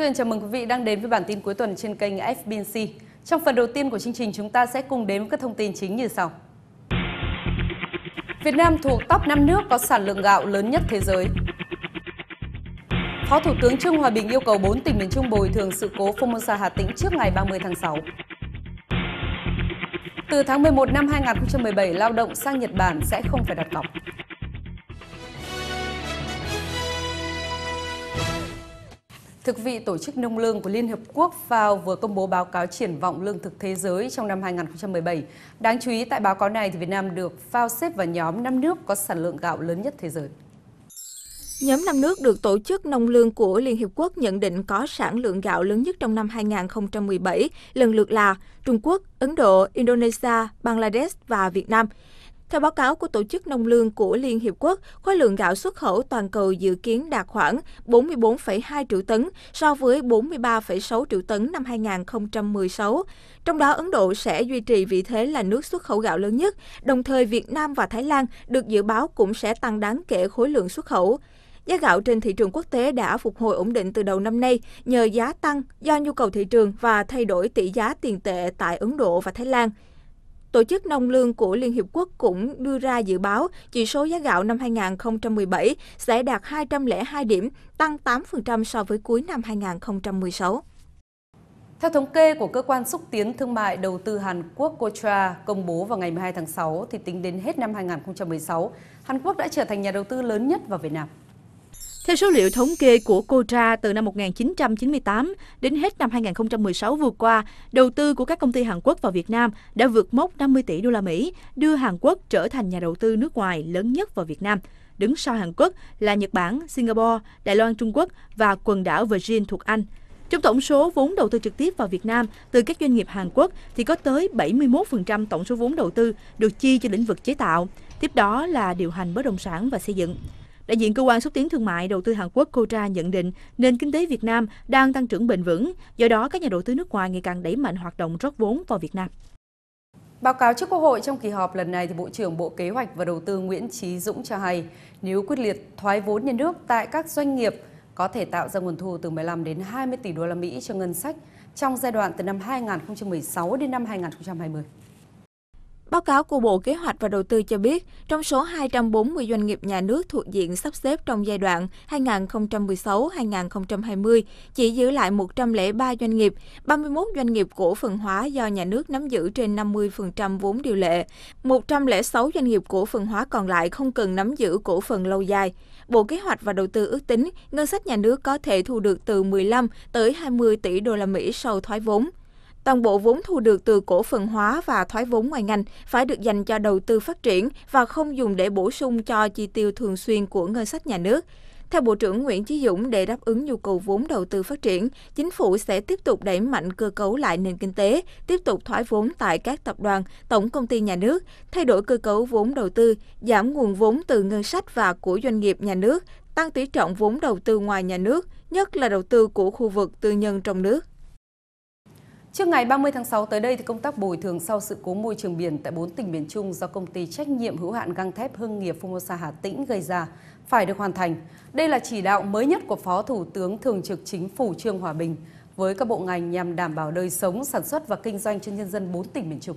Thưa anh, chào mừng quý vị đang đến với bản tin cuối tuần trên kênh FBC. Trong phần đầu tiên của chương trình chúng ta sẽ cùng đến với các thông tin chính như sau. Việt Nam thuộc top 5 nước có sản lượng gạo lớn nhất thế giới. Phó Thủ tướng Trương Hòa Bình yêu cầu 4 tỉnh miền Trung bồi thường sự cố Formosa Hà Tĩnh trước ngày 30 tháng 6. Từ tháng 11 năm 2017, lao động sang Nhật Bản sẽ không phải đặt cọc. Thực vị Tổ chức Nông lương của Liên Hiệp Quốc FAO vừa công bố báo cáo triển vọng lương thực thế giới trong năm 2017. Đáng chú ý tại báo cáo này thì Việt Nam được FAO xếp vào nhóm 5 nước có sản lượng gạo lớn nhất thế giới. Nhóm 5 nước được Tổ chức Nông lương của Liên Hiệp Quốc nhận định có sản lượng gạo lớn nhất trong năm 2017, lần lượt là Trung Quốc, Ấn Độ, Indonesia, Bangladesh và Việt Nam – theo báo cáo của Tổ chức Nông lương của Liên Hiệp Quốc, khối lượng gạo xuất khẩu toàn cầu dự kiến đạt khoảng 44,2 triệu tấn so với 43,6 triệu tấn năm 2016. Trong đó, Ấn Độ sẽ duy trì vị thế là nước xuất khẩu gạo lớn nhất, đồng thời Việt Nam và Thái Lan được dự báo cũng sẽ tăng đáng kể khối lượng xuất khẩu. Giá gạo trên thị trường quốc tế đã phục hồi ổn định từ đầu năm nay nhờ giá tăng do nhu cầu thị trường và thay đổi tỷ giá tiền tệ tại Ấn Độ và Thái Lan. Tổ chức Nông lương của Liên Hiệp Quốc cũng đưa ra dự báo chỉ số giá gạo năm 2017 sẽ đạt 202 điểm, tăng 8% so với cuối năm 2016. Theo thống kê của cơ quan xúc tiến thương mại đầu tư Hàn Quốc Kotra công bố vào ngày 12 tháng 6 thì tính đến hết năm 2016, Hàn Quốc đã trở thành nhà đầu tư lớn nhất vào Việt Nam. Theo số liệu thống kê của Cotra từ năm 1998 đến hết năm 2016 vừa qua, đầu tư của các công ty Hàn Quốc vào Việt Nam đã vượt mốc 50 tỷ đô la Mỹ, đưa Hàn Quốc trở thành nhà đầu tư nước ngoài lớn nhất vào Việt Nam. Đứng sau Hàn Quốc là Nhật Bản, Singapore, Đài Loan Trung Quốc và quần đảo Virgin thuộc Anh. Trong tổng số vốn đầu tư trực tiếp vào Việt Nam từ các doanh nghiệp Hàn Quốc thì có tới 71% tổng số vốn đầu tư được chi cho lĩnh vực chế tạo, tiếp đó là điều hành bất động sản và xây dựng. Đại diện Cơ quan Xúc tiến Thương mại Đầu tư Hàn Quốc Kotra nhận định nền kinh tế Việt Nam đang tăng trưởng bền vững, do đó các nhà đầu tư nước ngoài ngày càng đẩy mạnh hoạt động rót vốn vào Việt Nam. Báo cáo trước Quốc hội trong kỳ họp lần này, thì Bộ trưởng Bộ Kế hoạch và Đầu tư Nguyễn Trí Dũng cho hay, nếu quyết liệt thoái vốn nhà nước tại các doanh nghiệp có thể tạo ra nguồn thu từ 15 đến 20 tỷ đô la Mỹ cho ngân sách trong giai đoạn từ năm 2016 đến năm 2020. Báo cáo của Bộ Kế hoạch và Đầu tư cho biết, trong số 240 doanh nghiệp nhà nước thuộc diện sắp xếp trong giai đoạn 2016-2020, chỉ giữ lại 103 doanh nghiệp, 31 doanh nghiệp cổ phần hóa do nhà nước nắm giữ trên 50% vốn điều lệ, 106 doanh nghiệp cổ phần hóa còn lại không cần nắm giữ cổ phần lâu dài. Bộ Kế hoạch và Đầu tư ước tính ngân sách nhà nước có thể thu được từ 15 tới 20 tỷ đô la Mỹ sau thoái vốn. Toàn bộ vốn thu được từ cổ phần hóa và thoái vốn ngoài ngành phải được dành cho đầu tư phát triển và không dùng để bổ sung cho chi tiêu thường xuyên của ngân sách nhà nước. Theo Bộ trưởng Nguyễn Chí Dũng, để đáp ứng nhu cầu vốn đầu tư phát triển, chính phủ sẽ tiếp tục đẩy mạnh cơ cấu lại nền kinh tế, tiếp tục thoái vốn tại các tập đoàn, tổng công ty nhà nước, thay đổi cơ cấu vốn đầu tư, giảm nguồn vốn từ ngân sách và của doanh nghiệp nhà nước, tăng tỷ trọng vốn đầu tư ngoài nhà nước, nhất là đầu tư của khu vực tư nhân trong nước. Trước ngày 30 tháng 6 tới đây thì công tác bồi thường sau sự cố môi trường biển tại 4 tỉnh miền Trung do công ty trách nhiệm hữu hạn găng thép Hưng nghiệp Formosa Hà Tĩnh gây ra phải được hoàn thành. Đây là chỉ đạo mới nhất của Phó Thủ tướng Thường trực Chính phủ Trương Hòa Bình với các bộ ngành nhằm đảm bảo đời sống, sản xuất và kinh doanh cho nhân dân 4 tỉnh miền Trung.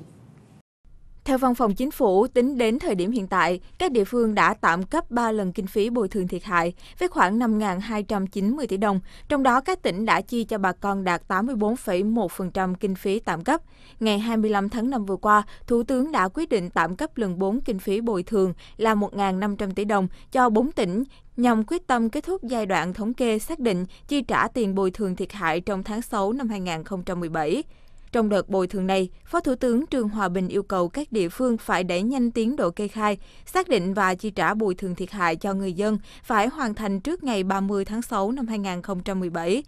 Theo Văn phòng Chính phủ, tính đến thời điểm hiện tại, các địa phương đã tạm cấp 3 lần kinh phí bồi thường thiệt hại với khoảng 5.290 tỷ đồng, trong đó các tỉnh đã chi cho bà con đạt 84,1% kinh phí tạm cấp. Ngày 25 tháng 5 vừa qua, Thủ tướng đã quyết định tạm cấp lần 4 kinh phí bồi thường là 1.500 tỷ đồng cho 4 tỉnh nhằm quyết tâm kết thúc giai đoạn thống kê xác định chi trả tiền bồi thường thiệt hại trong tháng 6 năm 2017. Trong đợt bồi thường này, Phó Thủ tướng Trương Hòa Bình yêu cầu các địa phương phải đẩy nhanh tiến độ kê khai, xác định và chi trả bồi thường thiệt hại cho người dân phải hoàn thành trước ngày 30 tháng 6 năm 2017.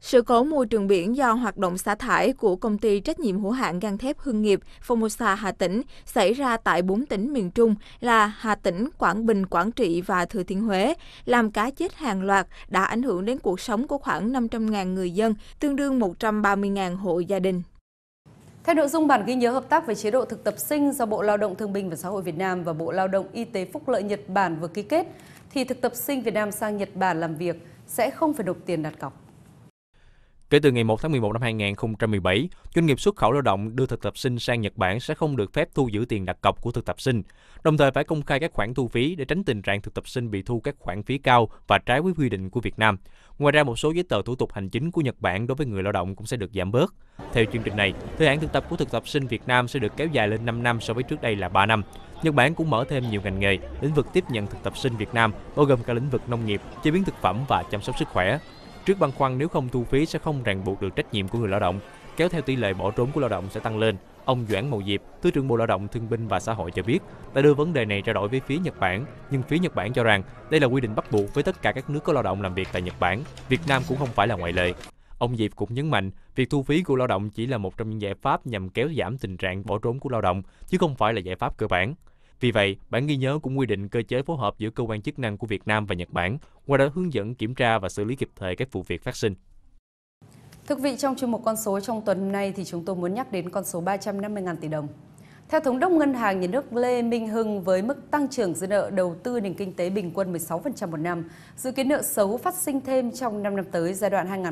Sự cố môi trường biển do hoạt động xả thải của công ty trách nhiệm hữu hạn gang thép Hưng nghiệp Formosa Hà Tĩnh xảy ra tại 4 tỉnh miền Trung là Hà Tĩnh, Quảng Bình, Quảng Trị và Thừa Thiên Huế, làm cá chết hàng loạt đã ảnh hưởng đến cuộc sống của khoảng 500.000 người dân, tương đương 130.000 hộ gia đình. Theo nội dung bản ghi nhớ hợp tác về chế độ thực tập sinh do Bộ Lao động Thương binh và Xã hội Việt Nam và Bộ Lao động Y tế Phúc lợi Nhật Bản vừa ký kết, thì thực tập sinh Việt Nam sang Nhật Bản làm việc sẽ không phải nộp tiền đặt cọc. Kể từ ngày 1 tháng 11 năm 2017, doanh nghiệp xuất khẩu lao động đưa thực tập sinh sang Nhật Bản sẽ không được phép thu giữ tiền đặt cọc của thực tập sinh, đồng thời phải công khai các khoản thu phí để tránh tình trạng thực tập sinh bị thu các khoản phí cao và trái với quy định của Việt Nam. Ngoài ra, một số giấy tờ thủ tục hành chính của Nhật Bản đối với người lao động cũng sẽ được giảm bớt. Theo chương trình này, thời hạn thực tập của thực tập sinh Việt Nam sẽ được kéo dài lên 5 năm so với trước đây là 3 năm. Nhật Bản cũng mở thêm nhiều ngành nghề, lĩnh vực tiếp nhận thực tập sinh Việt Nam, bao gồm cả lĩnh vực nông nghiệp, chế biến thực phẩm và chăm sóc sức khỏe. Trước băn khoăn nếu không thu phí sẽ không ràng buộc được trách nhiệm của người lao động, kéo theo tỷ lệ bỏ trốn của lao động sẽ tăng lên. Ông Doãn Mậu Diệp, Thứ trưởng Bộ Lao động Thương binh và Xã hội cho biết, đã đưa vấn đề này trao đổi với phía Nhật Bản, nhưng phía Nhật Bản cho rằng đây là quy định bắt buộc với tất cả các nước có lao động làm việc tại Nhật Bản, Việt Nam cũng không phải là ngoại lệ. Ông Diệp cũng nhấn mạnh, việc thu phí của lao động chỉ là một trong những giải pháp nhằm kéo giảm tình trạng bỏ trốn của lao động, chứ không phải là giải pháp cơ bản. Vì vậy, bản ghi nhớ cũng quy định cơ chế phối hợp giữa cơ quan chức năng của Việt Nam và Nhật Bản, qua đó hướng dẫn kiểm tra và xử lý kịp thời các vụ việc phát sinh. Thưa quý vị, trong chuyên mục con số trong tuần này thì chúng tôi muốn nhắc đến con số 350.000 tỷ đồng. Theo Thống đốc Ngân hàng Nhà nước Lê Minh Hưng, với mức tăng trưởng dư nợ đầu tư nền kinh tế bình quân 16% một năm, dự kiến nợ xấu phát sinh thêm trong 5 năm tới giai đoạn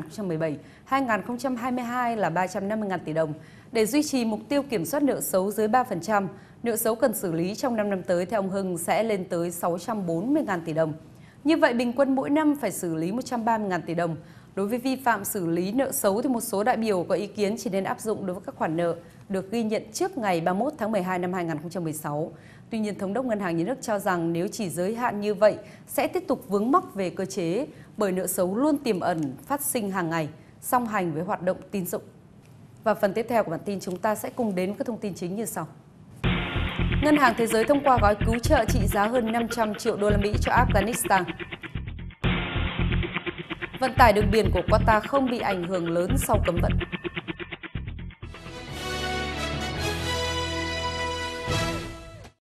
2017-2022 là 350.000 tỷ đồng. Để duy trì mục tiêu kiểm soát nợ xấu dưới 3%, nợ xấu cần xử lý trong 5 năm tới theo ông Hưng sẽ lên tới 640.000 tỷ đồng. Như vậy, bình quân mỗi năm phải xử lý 130.000 tỷ đồng. Đối với vi phạm xử lý nợ xấu thì một số đại biểu có ý kiến chỉ nên áp dụng đối với các khoản nợ được ghi nhận trước ngày 31 tháng 12 năm 2016. Tuy nhiên, Thống đốc Ngân hàng Nhà nước cho rằng nếu chỉ giới hạn như vậy sẽ tiếp tục vướng mắc về cơ chế bởi nợ xấu luôn tiềm ẩn phát sinh hàng ngày, song hành với hoạt động tín dụng. Và phần tiếp theo của bản tin chúng ta sẽ cùng đến các thông tin chính như sau. Ngân hàng Thế giới thông qua gói cứu trợ trị giá hơn 500 triệu đô la Mỹ cho Afghanistan. Vận tải đường biển của Qatar không bị ảnh hưởng lớn sau cấm vận.